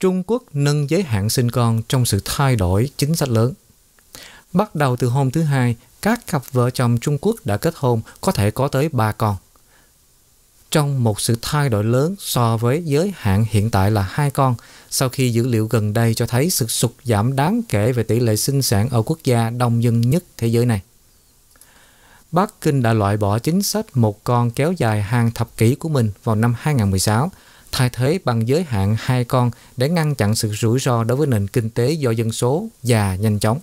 Trung Quốc nâng giới hạn sinh con trong sự thay đổi chính sách lớn. Bắt đầu từ hôm thứ Hai, các cặp vợ chồng Trung Quốc đã kết hôn có thể có tới ba con. Trong một sự thay đổi lớn so với giới hạn hiện tại là hai con, sau khi dữ liệu gần đây cho thấy sự sụt giảm đáng kể về tỷ lệ sinh sản ở quốc gia đông dân nhất thế giới này. Bắc Kinh đã loại bỏ chính sách một con kéo dài hàng thập kỷ của mình vào năm 2016 thay thế bằng giới hạn hai con để ngăn chặn sự rủi ro đối với nền kinh tế do dân số già nhanh chóng.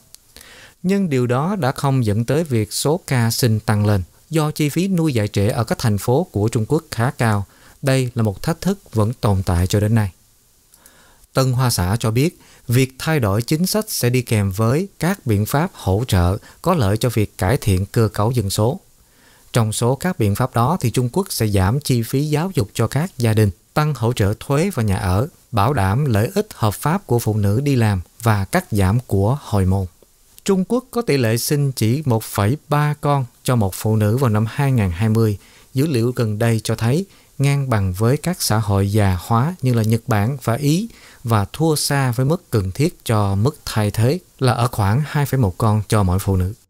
Nhưng điều đó đã không dẫn tới việc số ca sinh tăng lên. Do chi phí nuôi dạy trẻ ở các thành phố của Trung Quốc khá cao, đây là một thách thức vẫn tồn tại cho đến nay. Tân Hoa Xã cho biết, việc thay đổi chính sách sẽ đi kèm với các biện pháp hỗ trợ có lợi cho việc cải thiện cơ cấu dân số. Trong số các biện pháp đó thì Trung Quốc sẽ giảm chi phí giáo dục cho các gia đình tăng hỗ trợ thuế và nhà ở, bảo đảm lợi ích hợp pháp của phụ nữ đi làm và cắt giảm của hồi môn. Trung Quốc có tỷ lệ sinh chỉ 1,3 con cho một phụ nữ vào năm 2020. Dữ liệu gần đây cho thấy ngang bằng với các xã hội già hóa như là Nhật Bản và Ý và thua xa với mức cần thiết cho mức thay thế là ở khoảng 2,1 con cho mỗi phụ nữ.